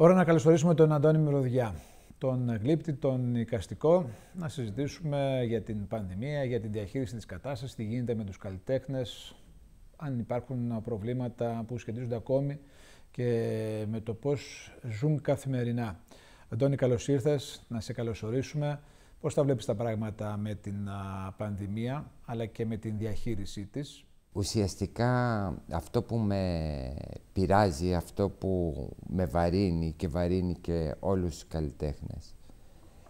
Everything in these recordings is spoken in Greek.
Ώρα να καλωσορίσουμε τον Αντώνη Μυρωδιά, τον γλύπτη, τον οικαστικό, να συζητήσουμε για την πανδημία, για την διαχείριση της κατάστασης, τι γίνεται με τους καλλιτέχνες, αν υπάρχουν προβλήματα που σχετίζονται ακόμη και με το πώς ζουν καθημερινά. Αντώνη, καλώς ήρθες, να σε καλωσορίσουμε. Πώς τα βλέπεις τα πράγματα με την πανδημία, αλλά και με την διαχείρισή της ουσιαστικά αυτό που με πειράζει, αυτό που με βαρύνει και βαρύνει και όλους τους καλλιτέχνες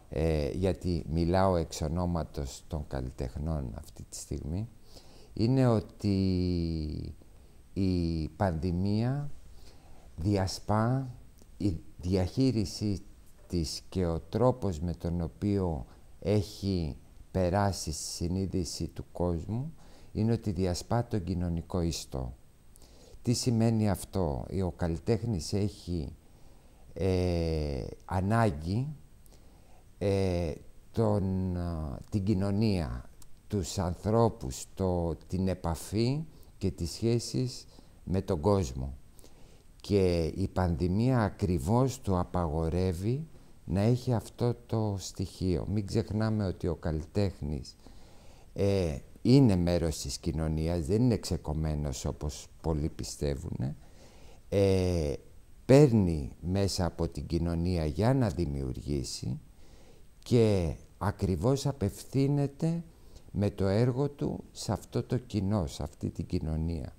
ε, γιατί μιλάω εξ ονόματος των καλλιτεχνών αυτή τη στιγμή είναι ότι η πανδημία διασπά η διαχείριση της και ο τρόπος με τον οποίο έχει περάσει στη συνείδηση του κόσμου είναι ότι διασπά τον κοινωνικό ιστό. Τι σημαίνει αυτό. Ε, ο καλλιτέχνης έχει ε, ανάγκη ε, τον, την κοινωνία, τους ανθρώπους, το, την επαφή και τις σχέσεις με τον κόσμο. Και η πανδημία ακριβώς του απαγορεύει να έχει αυτό το στοιχείο. Μην ξεχνάμε ότι ο καλλιτέχνης ε, είναι μέρος της κοινωνίας, δεν είναι ξεκομμένος όπως πολλοί πιστεύουν, ε, παίρνει μέσα από την κοινωνία για να δημιουργήσει και ακριβώς απευθύνεται με το έργο του σε αυτό το κοινό, σε αυτή την κοινωνία.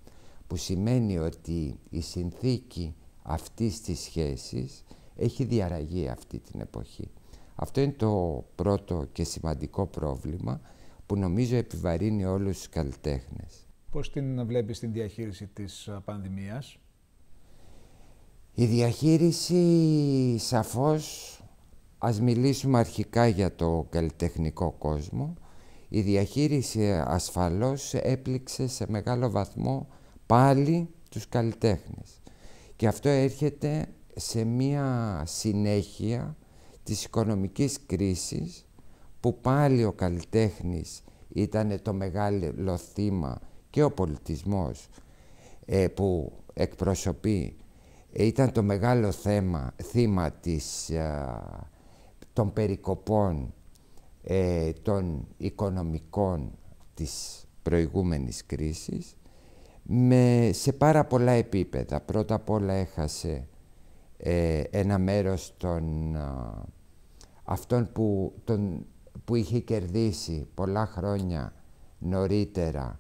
Που σημαίνει ότι η συνθήκη αυτής της σχέσης έχει διαραγεί αυτή την εποχή. Αυτό είναι το πρώτο και σημαντικό πρόβλημα που νομίζω επιβαρύνει όλους τους καλλιτέχνες. Πώς την βλέπεις την διαχείριση της ε, πανδημίας? Η διαχείριση σαφώς, ας μιλήσουμε αρχικά για το καλλιτεχνικό κόσμο, η διαχείριση ασφαλώς έπληξε σε μεγάλο βαθμό πάλι τους καλλιτέχνες. Και αυτό έρχεται σε μία συνέχεια της οικονομικής κρίσης που πάλι ο καλλιτέχνης ήταν το μεγάλο θύμα και ο πολιτισμός ε, που εκπροσωπεί ε, ήταν το μεγάλο θέμα, θύμα της, των περικοπών ε, των οικονομικών της προηγούμενης κρίσης με, σε πάρα πολλά επίπεδα. Πρώτα απ' όλα έχασε ε, ένα μέρος των, αυτών που, των που είχε κερδίσει πολλά χρόνια νωρίτερα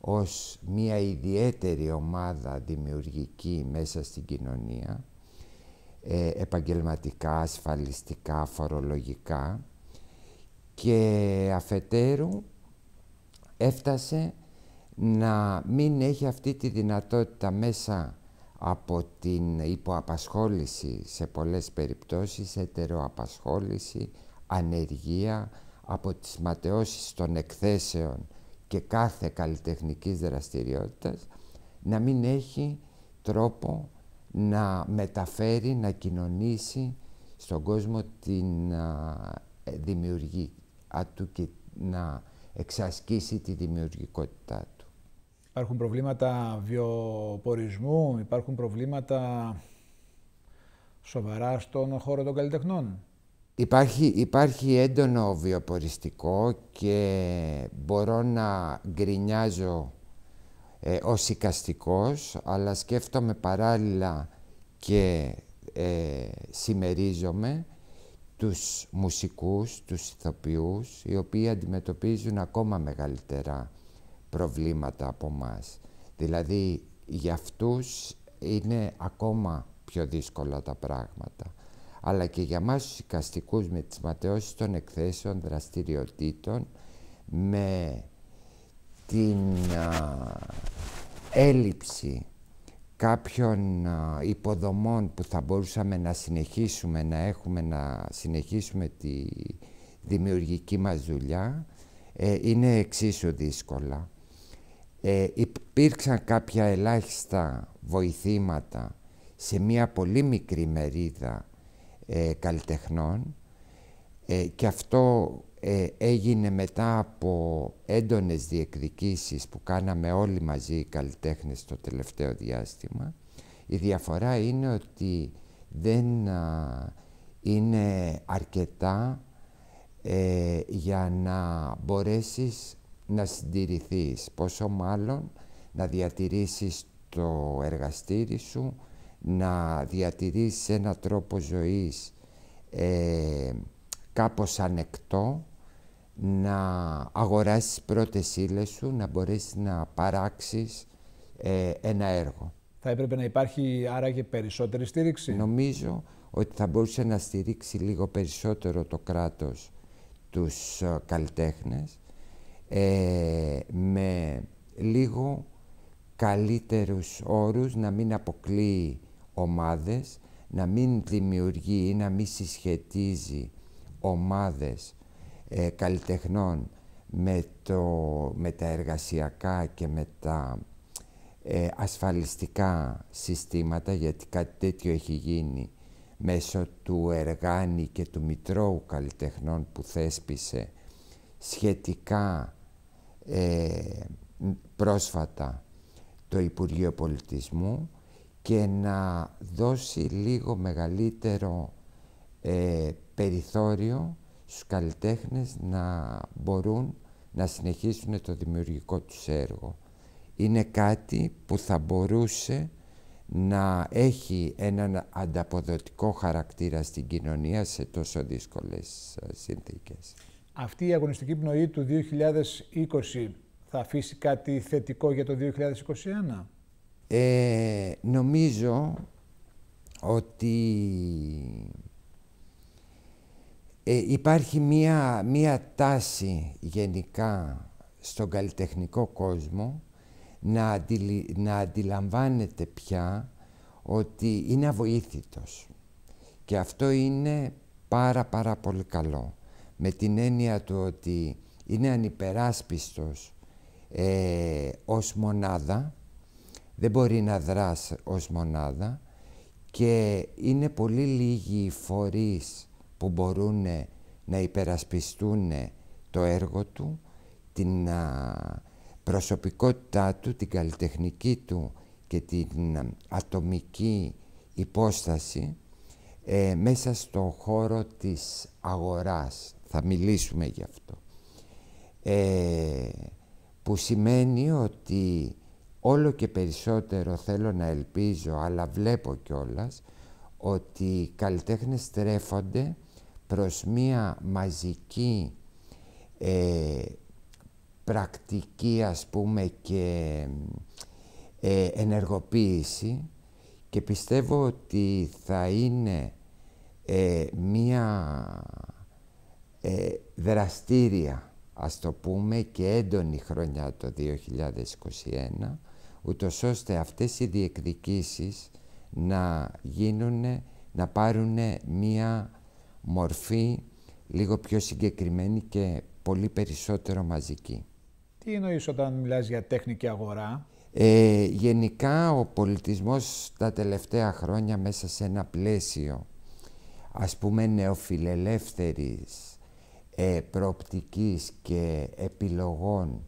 ως μια ιδιαίτερη ομάδα δημιουργική μέσα στην κοινωνία, ε, επαγγελματικά, ασφαλιστικά, φορολογικά και αφετέρου έφτασε να μην έχει αυτή τη δυνατότητα μέσα από την υποαπασχόληση σε πολλές περιπτώσεις, ετεροαπασχόληση, ανεργία, από τις ματαιώσεις των εκθέσεων και κάθε καλλιτεχνικής δραστηριότητας να μην έχει τρόπο να μεταφέρει, να κοινωνήσει στον κόσμο την α, ε, δημιουργία του και να εξασκήσει τη δημιουργικότητά του. Υπάρχουν προβλήματα βιοπορισμού, υπάρχουν προβλήματα σοβαρά στον χώρο των καλλιτεχνών. Υπάρχει, υπάρχει έντονο βιοποριστικό και μπορώ να γκρινιάζω ε, ως αλλά σκέφτομαι παράλληλα και ε, συμμερίζομαι τους μουσικούς, τους ηθοποιούς, οι οποίοι αντιμετωπίζουν ακόμα μεγαλύτερα προβλήματα από μας. Δηλαδή, για αυτούς είναι ακόμα πιο δύσκολα τα πράγματα αλλά και για μας τους οικαστικούς με τις ματαιώσεις των εκθέσεων δραστηριοτήτων με την έλλειψη κάποιων υποδομών που θα μπορούσαμε να συνεχίσουμε να έχουμε να συνεχίσουμε τη δημιουργική μας δουλειά ε, είναι εξίσου δύσκολα. Ε, υπήρξαν κάποια ελάχιστα βοηθήματα σε μια πολύ μικρή μερίδα ε, καλλιτεχνών ε, και αυτό ε, έγινε μετά από έντονες διεκδικήσεις που κάναμε όλοι μαζί οι καλλιτέχνες το τελευταίο διάστημα. Η διαφορά είναι ότι δεν είναι αρκετά ε, για να μπορέσεις να συντηρηθείς, πόσο μάλλον να διατηρήσεις το εργαστήρι σου, να διατηρήσει ένα τρόπο ζωής ε, κάπως ανεκτό, να αγοράσεις πρώτες ύλες σου, να μπορέσεις να παράξεις ε, ένα έργο. Θα έπρεπε να υπάρχει άραγε περισσότερη στήριξη. Νομίζω ότι θα μπορούσε να στηρίξει λίγο περισσότερο το κράτος τους ε, καλλιτέχνες ε, με λίγο καλύτερους όρους, να μην αποκλείει ομάδες, να μην δημιουργεί ή να μην συσχετίζει ομάδες ε, καλλιτεχνών με, το, με τα εργασιακά και με τα ε, ασφαλιστικά συστήματα, γιατί κάτι τέτοιο έχει γίνει μέσω του Εργάνη και του Μητρώου Καλλιτεχνών που θέσπισε σχετικά ε, πρόσφατα το Υπουργείο Πολιτισμού και να δώσει λίγο μεγαλύτερο ε, περιθώριο στους καλλιτέχνες να μπορούν να συνεχίσουν το δημιουργικό τους έργο. Είναι κάτι που θα μπορούσε να έχει έναν ανταποδοτικό χαρακτήρα στην κοινωνία σε τόσο δύσκολες ε, συνθήκες. Αυτή η αγωνιστική πνοή του 2020 θα αφήσει κάτι θετικό για το 2021? Ε, νομίζω ότι ε, υπάρχει μία, μία τάση γενικά στον καλλιτεχνικό κόσμο να, να αντιλαμβάνεται πια ότι είναι αβοήθητος. Και αυτό είναι πάρα πάρα πολύ καλό. Με την έννοια του ότι είναι ανυπεράσπιστος ε, ως μονάδα δεν μπορεί να δράσει ως μονάδα και είναι πολύ λίγοι οι φορείς που μπορούν να υπερασπιστούν το έργο του, την προσωπικότητά του, την καλλιτεχνική του και την ατομική υπόσταση ε, μέσα στον χώρο της αγοράς. Θα μιλήσουμε γι' αυτό. Ε, που σημαίνει ότι όλο και περισσότερο θέλω να ελπίζω, αλλά βλέπω κιόλας, ότι οι καλλιτέχνες στρέφονται προς μία μαζική ε, πρακτική, ας πούμε, και ε, ενεργοποίηση και πιστεύω ότι θα είναι ε, μία ε, δραστήρια, ας το πούμε, και έντονη χρονιά το 2021 ούτως ώστε αυτές οι διεκδικήσεις να γίνουν, να πάρουν μία μορφή λίγο πιο συγκεκριμένη και πολύ περισσότερο μαζική. Τι εννοείς όταν μιλάς για τέχνη αγορά? Ε, γενικά ο πολιτισμός τα τελευταία χρόνια μέσα σε ένα πλαίσιο ας πούμε νεοφιλελεύθερης ε, προοπτικής και επιλογών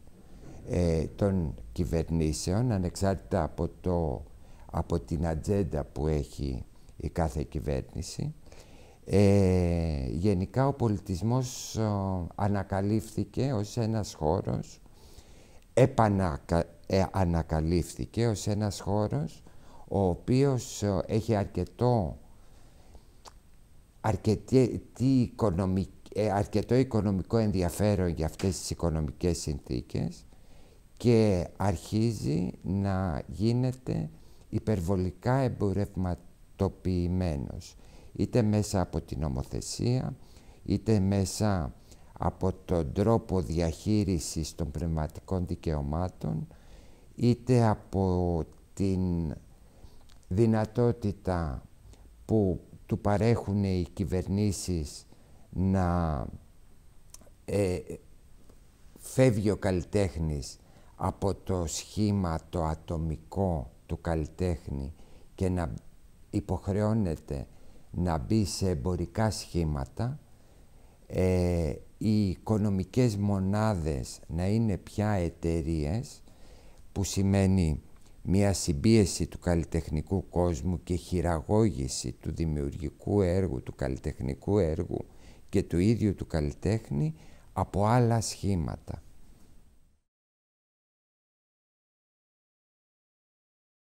ε, των κυβερνήσεων ανεξάρτητα από, το, από την ατζέντα που έχει η κάθε κυβέρνηση. Ε, γενικά ο πολιτισμός ανακαλύφθηκε ως ένας χώρος, επανακα, ε, ανακαλύφθηκε ως ένας χώρος ο οποίος ε, έχει αρκετό, αρκετή, τι αρκετό οικονομικό ενδιαφέρον για αυτές τις οικονομικές συνθήκες και αρχίζει να γίνεται υπερβολικά εμπορευματοποιημένος είτε μέσα από την νομοθεσία είτε μέσα από τον τρόπο διαχείρισης των πνευματικών δικαιωμάτων είτε από την δυνατότητα που του παρέχουν οι κυβερνήσεις να ε, φεύγει ο καλλιτέχνης από το σχήμα το ατομικό του καλλιτέχνη και να υποχρεώνεται να μπει σε εμπορικά σχήματα, ε, οι οικονομικές μονάδες να είναι πια εταιρείες, που σημαίνει μια συμπίεση του καλλιτεχνικού κόσμου και χειραγώγηση του δημιουργικού έργου, του καλλιτεχνικού έργου και του ίδιου του καλλιτέχνη από άλλα σχήματα.